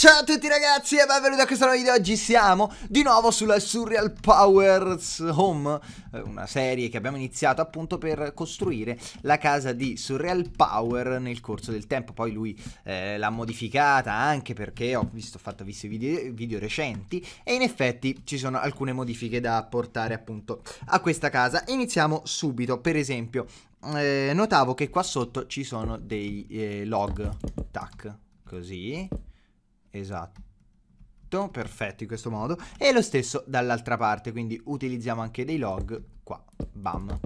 Ciao a tutti ragazzi e benvenuti a questo nuovo video, oggi siamo di nuovo sulla Surreal Powers Home, eh, una serie che abbiamo iniziato appunto per costruire la casa di Surreal Power nel corso del tempo, poi lui eh, l'ha modificata anche perché ho visto, ho fatto visto video, video recenti e in effetti ci sono alcune modifiche da apportare appunto a questa casa, iniziamo subito, per esempio eh, notavo che qua sotto ci sono dei eh, log, tac, così esatto perfetto in questo modo e lo stesso dall'altra parte quindi utilizziamo anche dei log qua bam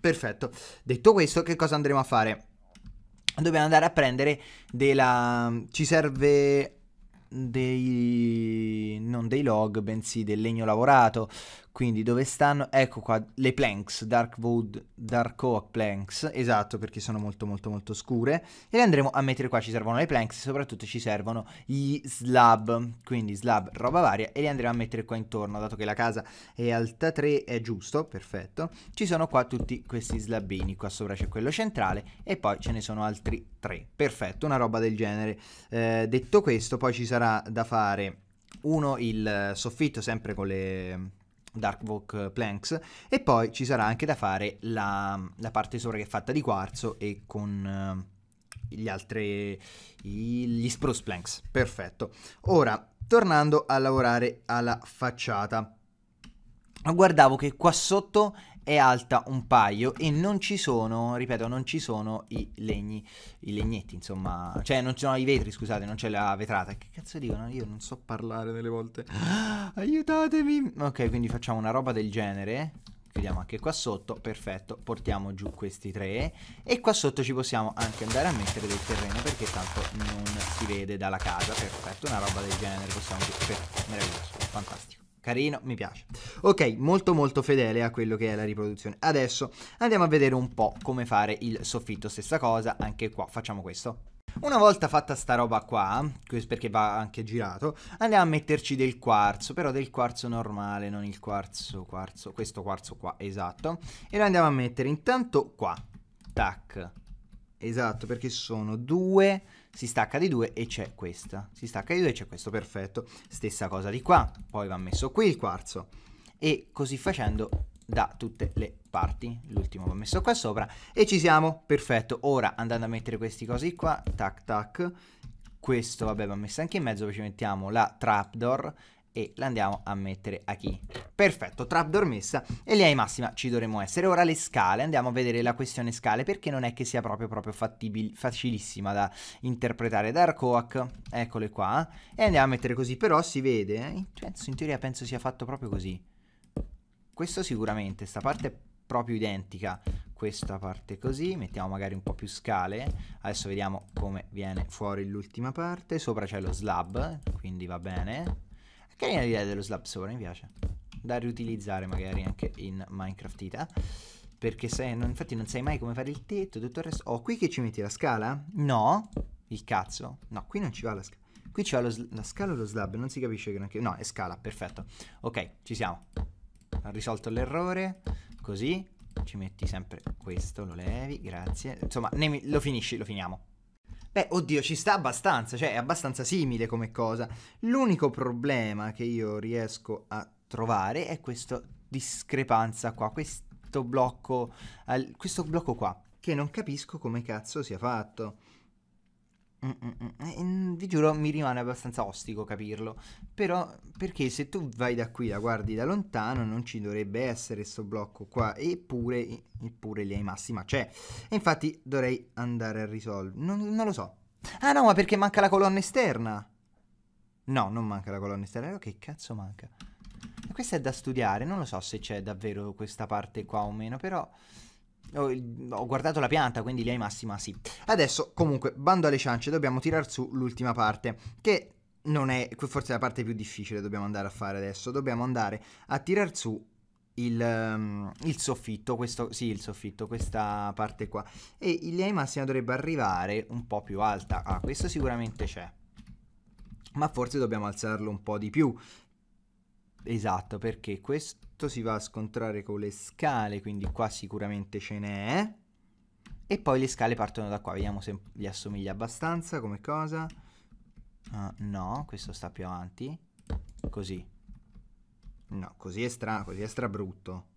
perfetto detto questo che cosa andremo a fare dobbiamo andare a prendere della ci serve dei non dei log bensì del legno lavorato quindi dove stanno? Ecco qua, le planks, dark wood, dark oak planks, esatto perché sono molto molto molto scure. E le andremo a mettere qua, ci servono le planks soprattutto ci servono gli slab, quindi slab, roba varia, e le andremo a mettere qua intorno, dato che la casa è alta 3, è giusto, perfetto. Ci sono qua tutti questi slabini, qua sopra c'è quello centrale e poi ce ne sono altri 3, perfetto, una roba del genere. Eh, detto questo poi ci sarà da fare uno il soffitto sempre con le Dark Darkwalk eh, Planks e poi ci sarà anche da fare la, la parte sopra che è fatta di quarzo e con eh, gli altri gli spruce planks perfetto ora tornando a lavorare alla facciata guardavo che qua sotto è alta un paio e non ci sono, ripeto, non ci sono i legni, i legnetti, insomma, cioè non ci sono i vetri, scusate, non c'è la vetrata. Che cazzo dicono? Io non so parlare delle volte. Aiutatemi! Ok, quindi facciamo una roba del genere. Chiudiamo anche qua sotto, perfetto, portiamo giù questi tre e qua sotto ci possiamo anche andare a mettere del terreno perché tanto non si vede dalla casa, perfetto, una roba del genere possiamo... Per... Meraviglioso, fantastico carino, mi piace. Ok, molto molto fedele a quello che è la riproduzione. Adesso andiamo a vedere un po' come fare il soffitto, stessa cosa, anche qua facciamo questo. Una volta fatta sta roba qua, perché va anche girato, andiamo a metterci del quarzo, però del quarzo normale, non il quarzo, quarzo, questo quarzo qua, esatto. E lo andiamo a mettere intanto qua, tac, esatto, perché sono due, si stacca di 2 e c'è questa, si stacca di 2 e c'è questo, perfetto, stessa cosa di qua, poi va messo qui il quarzo e così facendo da tutte le parti, l'ultimo va messo qua sopra e ci siamo, perfetto, ora andando a mettere questi cosi qua, tac tac, questo vabbè va messo anche in mezzo, poi ci mettiamo la trapdoor e la andiamo a mettere a key. Perfetto, trapdoor messa e lì ai massima ci dovremmo essere. Ora le scale, andiamo a vedere la questione scale perché non è che sia proprio, proprio facilissima da interpretare. Dark Oak, eccole qua, eh. e andiamo a mettere così, però si vede, eh? Cioè, in teoria penso sia fatto proprio così. Questo sicuramente, sta parte è proprio identica, questa parte così, mettiamo magari un po' più scale, adesso vediamo come viene fuori l'ultima parte, sopra c'è lo slab, quindi va bene Carina l'idea dello slab sopra, mi piace. Da riutilizzare magari anche in Minecraftita. Perché se non, infatti non sai mai come fare il tetto, e tutto il resto. Oh, qui che ci metti la scala? No. Il cazzo? No, qui non ci va la scala. Qui c'è la scala o lo slab? Non si capisce che non... No, è scala, perfetto. Ok, ci siamo. Ho risolto l'errore. Così. Ci metti sempre questo, lo levi, grazie. Insomma, ne... lo finisci, lo finiamo. Beh, oddio, ci sta abbastanza, cioè è abbastanza simile come cosa. L'unico problema che io riesco a trovare è questa discrepanza qua, questo blocco, questo blocco qua, che non capisco come cazzo sia fatto. Mm, mm, mm, vi giuro, mi rimane abbastanza ostico capirlo. Però, perché se tu vai da qui, la guardi da lontano, non ci dovrebbe essere questo blocco qua. Eppure, eppure lì ai massima c'è. E infatti dovrei andare a risolvere. Non, non, lo so. Ah no, ma perché manca la colonna esterna? No, non manca la colonna esterna. Che cazzo manca? questa è da studiare. Non lo so se c'è davvero questa parte qua o meno, però... Ho guardato la pianta, quindi lì ai massima sì. Adesso, comunque, bando alle ciance, dobbiamo tirar su l'ultima parte, che non è forse la parte più difficile dobbiamo andare a fare adesso. Dobbiamo andare a tirar su il, um, il, soffitto, questo, sì, il soffitto, questa parte qua. E il linea massima dovrebbe arrivare un po' più alta. Ah, questo sicuramente c'è. Ma forse dobbiamo alzarlo un po' di più. Esatto, perché questo questo si va a scontrare con le scale, quindi qua sicuramente ce n'è. E poi le scale partono da qua, vediamo se gli assomiglia abbastanza come cosa. Uh, no, questo sta più avanti. Così. No, così è, strano, così è strabrutto. brutto.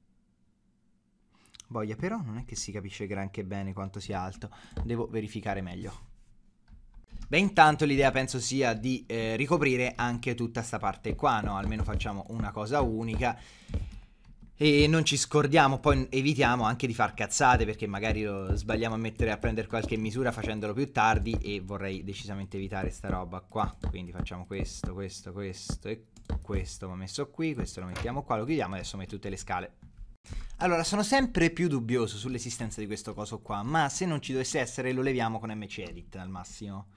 Voglia però non è che si capisce granché bene quanto sia alto. Devo verificare meglio. Beh, intanto l'idea penso sia di eh, ricoprire anche tutta questa parte qua, no? Almeno facciamo una cosa unica e non ci scordiamo, poi evitiamo anche di far cazzate perché magari lo sbagliamo a mettere a prendere qualche misura facendolo più tardi e vorrei decisamente evitare sta roba qua. Quindi facciamo questo, questo, questo e questo va messo qui, questo lo mettiamo qua, lo chiudiamo, adesso metto tutte le scale. Allora, sono sempre più dubbioso sull'esistenza di questo coso qua, ma se non ci dovesse essere lo leviamo con MC Edit al massimo.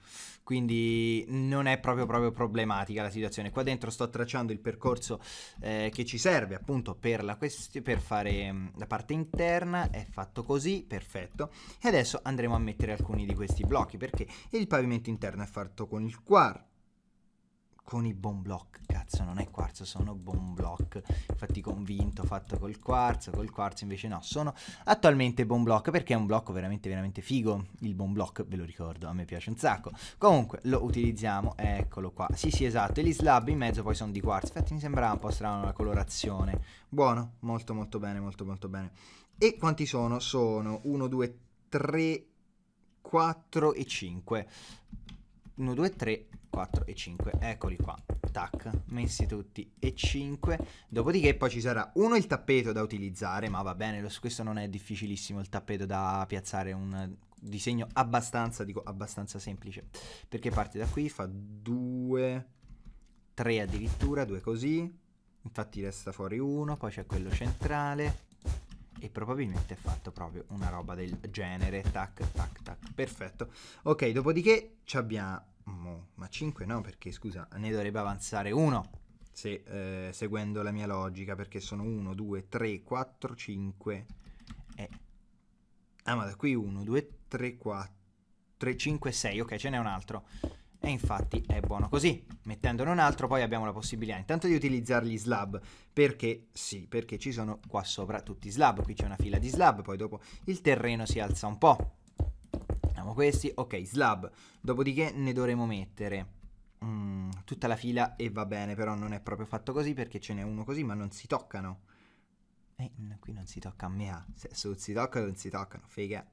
Quindi non è proprio, proprio problematica la situazione. Qua dentro sto tracciando il percorso eh, che ci serve appunto per, la quest- per fare mm, la parte interna, è fatto così, perfetto. E adesso andremo a mettere alcuni di questi blocchi perché il pavimento interno è fatto con il quarto con i bone block. Cazzo, non è quarzo, sono bone block. Infatti convinto, fatto col quarzo, col quarzo invece no. Sono attualmente bone block perché è un blocco veramente veramente figo. Il bone block, ve lo ricordo, a me piace un sacco. Comunque lo utilizziamo, eccolo qua. Sì, sì, esatto. E gli slab in mezzo poi sono di quarzo. Infatti mi sembrava un po' strano la colorazione. Buono, molto molto bene, molto molto bene. E quanti sono? Sono 1 2 3 4 e 5. 1 2 3 4 e 5, eccoli qua, tac, messi tutti e 5, dopodiché poi ci sarà uno il tappeto da utilizzare, ma va bene, questo non è difficilissimo il tappeto da piazzare, un disegno abbastanza, dico abbastanza semplice, perché parte da qui, fa 2, 3 addirittura, 2 così, infatti resta fuori uno, poi c'è quello centrale, e probabilmente è fatto proprio una roba del genere. Tac, tac, tac. Perfetto. Ok, dopodiché abbiamo ma 5 no, perché scusa, ne dovrebbe avanzare uno. Se, eh, seguendo la mia logica, perché sono 1, 2, 3, 4, 5. Eh. Ah, ma da qui 1, 2, 3, 4, 3, 5, 6. Ok, ce n'è un altro. E infatti è buono così. Mettendone un altro, poi abbiamo la possibilità intanto di utilizzare gli slab. Perché sì, perché ci sono qua sopra tutti i slab. Qui c'è una fila di slab, poi dopo il terreno si alza un po' mettiamo questi, ok, slab, dopodiché ne dovremo mettere mm, tutta la fila e va bene, però non è proprio fatto così perché ce n'è uno così, ma non si toccano. E eh, qui non si tocca a me, ah. se, se si toccano non si toccano, figa.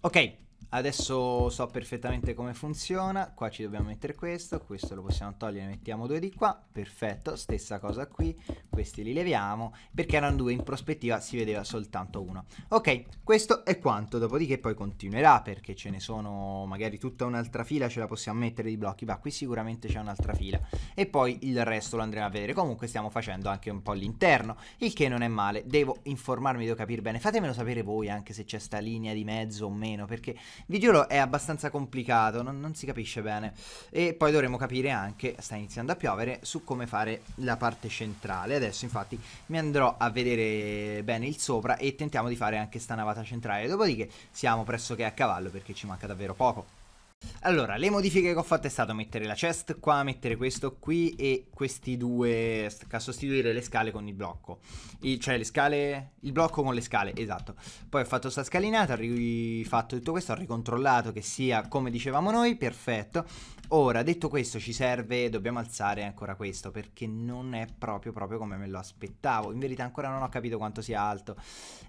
Ok, Adesso so perfettamente come funziona, qua ci dobbiamo mettere questo, questo lo possiamo togliere, mettiamo due di qua, perfetto, stessa cosa qui, questi li leviamo, perché erano due in prospettiva si vedeva soltanto uno. Ok, questo è quanto, dopodiché poi continuerà perché ce ne sono magari tutta un'altra fila, ce la possiamo mettere di blocchi, ma qui sicuramente c'è un'altra fila e poi il resto lo andremo a vedere, comunque stiamo facendo anche un po' l'interno, il che non è male, devo informarmi, devo capire bene, fatemelo sapere voi anche se c'è sta linea di mezzo o meno, perché vi giuro, è abbastanza complicato, non, non si capisce bene. E poi dovremo capire anche, sta iniziando a piovere, su come fare la parte centrale. Adesso, infatti, mi andrò a vedere bene il sopra e tentiamo di fare anche sta navata centrale. Dopodiché siamo pressoché a cavallo perché ci manca davvero poco. Allora, le modifiche che ho fatto è stato mettere la chest qua, mettere questo qui e questi due, a sostituire le scale con il blocco, il, cioè le scale, il blocco con le scale, esatto. Poi ho fatto sta scalinata, ho rifatto tutto questo, ho ricontrollato che sia come dicevamo noi, perfetto. Ora, detto questo, ci serve, dobbiamo alzare ancora questo perché non è proprio proprio come me lo aspettavo, in verità ancora non ho capito quanto sia alto.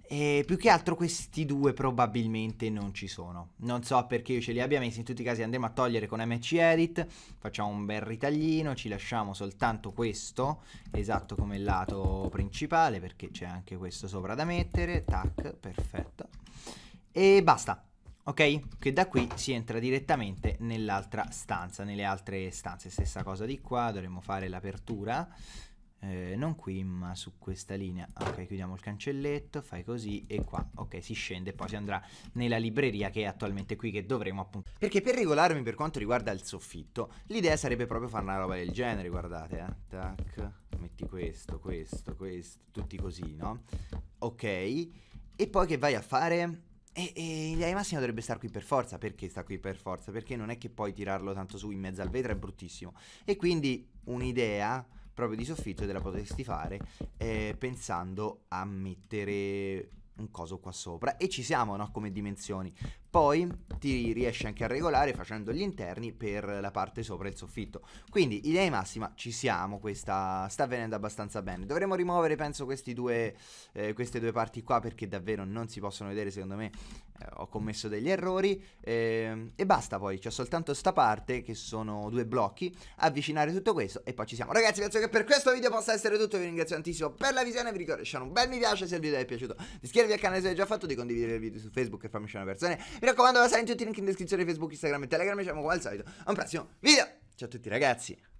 E più che altro questi due probabilmente non ci sono, non so perché io ce li abbia messi in tutti i casi andremo a togliere con MC Edit, facciamo un bel ritaglino, ci lasciamo soltanto questo, esatto come il lato principale, perché c'è anche questo sopra da mettere, tac, perfetto, e basta. Ok? Che da qui si entra direttamente nell'altra stanza, nelle altre stanze. Stessa cosa di qua, dovremmo fare l'apertura eh, non qui ma su questa linea ok chiudiamo il cancelletto fai così e qua ok si scende poi si andrà nella libreria che è attualmente qui che dovremo appunto perché per regolarmi per quanto riguarda il soffitto l'idea sarebbe proprio fare una roba del genere guardate eh. tac metti questo questo questo tutti così no ok e poi che vai a fare e, e ai massima dovrebbe stare qui per forza. Perché sta qui per forza? Perché non è che puoi tirarlo tanto su in mezzo al vetro è bruttissimo. E quindi un'idea proprio di soffitto te la potresti fare eh, pensando a mettere un coso qua sopra e ci siamo no? come dimensioni poi ti riesci anche a regolare facendo gli interni per la parte sopra il soffitto quindi idea in massima ci siamo questa sta avvenendo abbastanza bene dovremmo rimuovere penso due, eh, queste due parti qua perché davvero non si possono vedere secondo me eh, ho commesso degli errori eh, e basta poi c'è soltanto sta parte che sono due blocchi avvicinare tutto questo e poi ci siamo ragazzi penso che per questo video possa essere tutto vi ringrazio tantissimo per la visione vi ricordo lasciare un bel mi piace se il video vi è piaciuto di iscrivervi al canale se l'avete già fatto, di condividere il video su Facebook e farmi una persona. Mi raccomando, lasciate tutti i link in descrizione Facebook, Instagram e Telegram. E Ci vediamo come al solito. A un prossimo video. Ciao a tutti ragazzi.